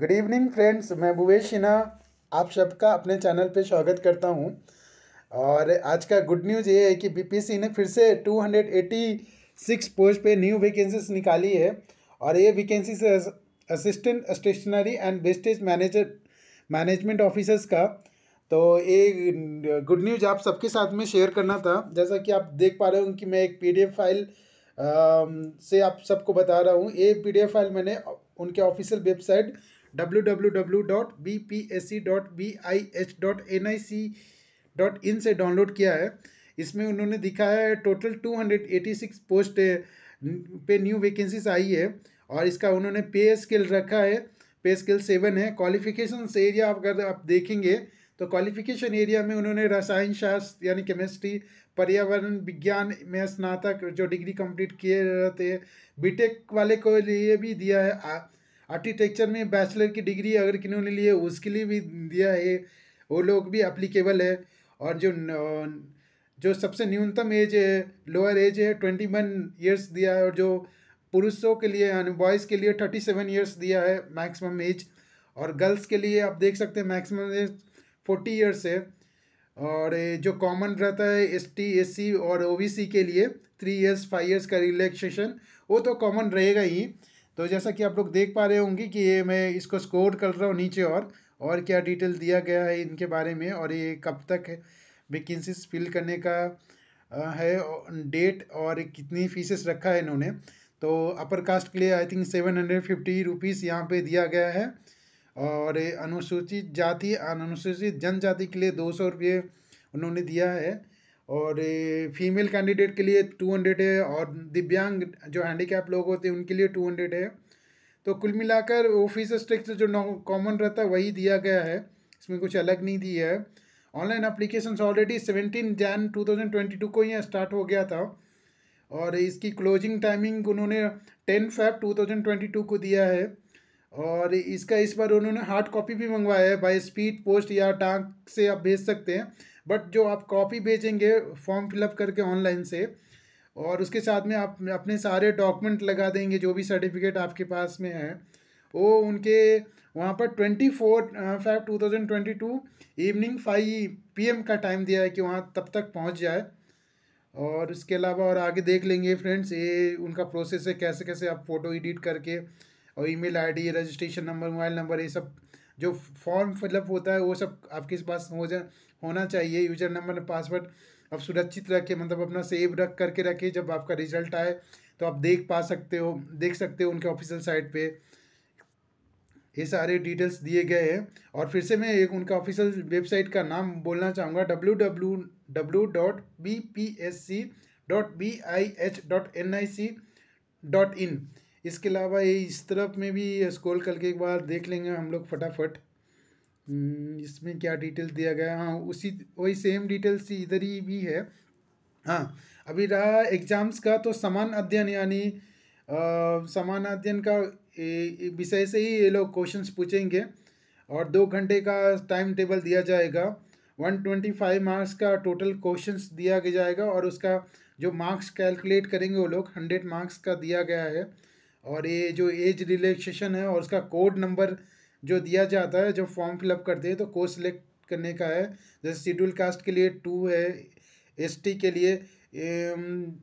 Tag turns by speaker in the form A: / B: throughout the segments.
A: good evening friends मैं भुवेश सिन्हा आप सबका अपने चैनल पे स्वागत करता हूँ और आज का गुड न्यूज़ ये है कि बीपीसी ने फिर से 286 पोस्ट पे न्यू वैकेंसीज निकाली है और ये vacancy assistant stationery and wastage manager management officers का तो ये गुड न्यूज आप सबके साथ में शेयर करना था जैसा कि आप देख पा रहे हो कि मैं एक पी फाइल से आप सबको बता रहा हूँ ये पी फाइल मैंने उनके ऑफिशियल वेबसाइट www.bpsc.bih.nic.in से डाउनलोड किया है इसमें उन्होंने दिखाया है टोटल 286 पोस्ट पे न्यू वैकेंसीज आई है और इसका उन्होंने पे स्केल रखा है पे स्केल सेवन है क्वालिफिकेशन एरिया अगर आप देखेंगे तो क्वालिफिकेशन एरिया में उन्होंने रसायन शास्त्र यानी केमिस्ट्री पर्यावरण विज्ञान में स्नातक जो डिग्री कंप्लीट किए रहते हैं बीटेक वाले को लिए भी दिया है आर्किटेक्चर में बैचलर की डिग्री अगर किन्होंने लिए उसके लिए भी दिया है वो लोग भी अप्लीकेबल है और जो जो सबसे न्यूनतम एज है लोअर एज है ट्वेंटी वन ईयर्स दिया है और जो पुरुषों के लिए यानी बॉयज़ के लिए थर्टी सेवन ईयर्स दिया है मैक्सिमम एज और गर्ल्स के लिए आप देख सकते हैं मैक्सिमम एज फोर्टी ईयर्स है और जो कॉमन रहता है एस टी एस सी और ओ बी सी के लिए थ्री ईयर्स फाइव ईयर्स का रिलैक्सेशन वो तो कॉमन रहेगा ही तो जैसा कि आप लोग देख पा रहे होंगे कि ये मैं इसको स्कोर कर रहा हूँ नीचे और और क्या डिटेल दिया गया है इनके बारे में और ये कब तक वेकेंसीज फिल करने का है डेट और कितनी फीसेस रखा है इन्होंने तो अपर कास्ट के लिए I think seven hundred fifty rupees यहाँ पर दिया गया है और अनुसूचित जाति अनुसूचित जनजाति के लिए दो सौ रुपये उन्होंने दिया है और फीमेल कैंडिडेट के लिए टू हंड्रेड है और दिव्यांग जो हैंडीकैप लोग होते हैं उनके लिए टू हंड्रेड है तो कुल मिलाकर वो फीस स्ट्रक्चर जो कॉमन रहता है वही दिया गया है इसमें कुछ अलग नहीं दिया है online application already seventeen Jan two thousand twenty two को ही स्टार्ट हो गया था और इसकी क्लोजिंग टाइमिंग उन्होंने ten five two thousand twenty two को दिया है और इसका इस बार उन्होंने हार्ड कॉपी भी मंगवाया है बाय स्पीड पोस्ट या डाक से आप भेज सकते हैं बट जो आप कॉपी भेजेंगे फॉर्म फिलअप करके ऑनलाइन से और उसके साथ में आप अपने सारे डॉक्यूमेंट लगा देंगे जो भी सर्टिफिकेट आपके पास में है वो उनके वहाँ पर twenty four five two thousand twenty two evening five P M का टाइम दिया है कि वहाँ तब तक पहुँच जाए और इसके अलावा और आगे देख लेंगे फ्रेंड्स ये उनका प्रोसेस है कैसे कैसे आप फ़ोटो एडिट करके और email ID registration number mobile number ये सब जो फॉर्म मतलब फिलअप होता है वो सब आपके पास हो जा होना चाहिए यूजर नंबर पासवर्ड आप सुरक्षित रखें मतलब अपना सेव रख करके रखें जब आपका रिजल्ट आए तो आप देख पा सकते हो देख सकते हो उनके ऑफिशियल साइट पे ये सारे डिटेल्स दिए गए हैं और फिर से मैं एक उनका ऑफिशियल वेबसाइट का नाम बोलना चाहूँगा W W W dot B P S C dot B I H dot N I C dot in इसके अलावा ये इस तरफ में भी स्क्रॉल करके एक बार देख लेंगे हम लोग फटाफट हम्म, इसमें क्या डिटेल दिया गया हाँ उसी वही सेम डिटेल्स इधर ही भी है हाँ अभी रहा एग्ज़ाम्स का तो समान अध्ययन यानी समान अध्ययन का विषय से ही ये लोग क्वेश्चंस पूछेंगे और दो घंटे का टाइम टेबल दिया जाएगा वन ट्वेंटी फाइव मार्क्स का टोटल क्वेश्चंस दिया जाएगा और उसका जो मार्क्स कैलकुलेट करेंगे वो लोग हंड्रेड मार्क्स का दिया गया है और ये जो एज रिलैक्सेशन है और उसका कोड नंबर जो दिया जाता है जब फॉर्म फिलअप करते हैं तो कोर्स सिलेक्ट करने का है जैसे शेड्यूल कास्ट के लिए टू है एस के लिए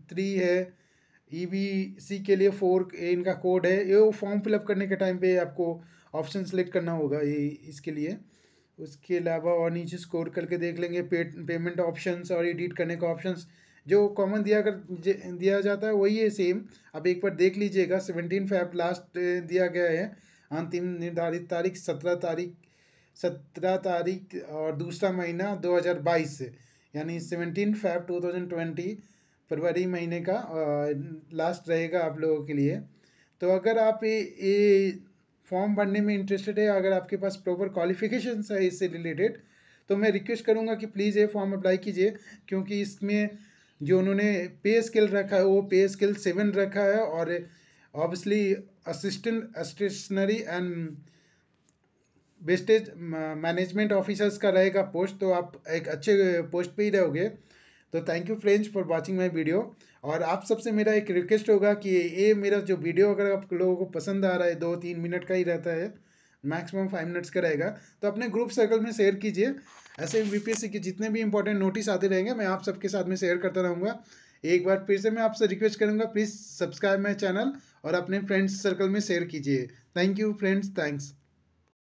A: थ्री है ई e के लिए फोर इनका कोड है ये वो फॉर्म फिलअप करने के टाइम पे आपको ऑप्शन सेलेक्ट करना होगा ये इसके लिए उसके अलावा और नीचे स्कोर करके देख लेंगे पे पेमेंट ऑप्शंस और एडिट करने का ऑप्शंस जो कॉमन दिया कर दिया जाता है वही है सेम अब एक बार देख लीजिएगा सेवनटीन फैब लास्ट दिया गया है अंतिम निर्धारित तारीख सत्रह तारीख सत्रह तारीख और दूसरा महीना दो हज़ार बाईस यानी seventeen Feb two thousand twenty फरवरी महीने का लास्ट रहेगा आप लोगों के लिए तो अगर आप ये फॉर्म भरने में इंटरेस्टेड है अगर आपके पास प्रॉपर क्वालिफिकेशन है इससे रिलेटेड तो मैं रिक्वेस्ट करूँगा कि प्लीज़ ये फॉर्म अप्लाई कीजिए क्योंकि इसमें जो उन्होंने पे स्केल रखा है वो पे स्केल सेवन रखा है और obviously assistant stationery and wastage management officers का रहेगा पोस्ट तो आप एक अच्छे पोस्ट पे ही रहोगे तो thank you friends for watching my video और आप सबसे मेरा एक रिक्वेस्ट होगा कि ये मेरा जो वीडियो अगर आप लोगों को पसंद आ रहा है दो तीन मिनट का ही रहता है मैक्सिमम फाइव मिनट्स का रहेगा तो अपने ग्रुप सर्कल में शेयर कीजिए ऐसे यूपीएससी के जितने भी इंपॉर्टेंट नोटिस आते रहेंगे मैं आप सबके साथ में शेयर करता रहूँगा एक बार फिर से मैं आपसे रिक्वेस्ट करूँगा प्लीज़ सब्सक्राइब माई चैनल और अपने फ्रेंड्स सर्कल में शेयर कीजिए थैंक यू फ्रेंड्स थैंक्स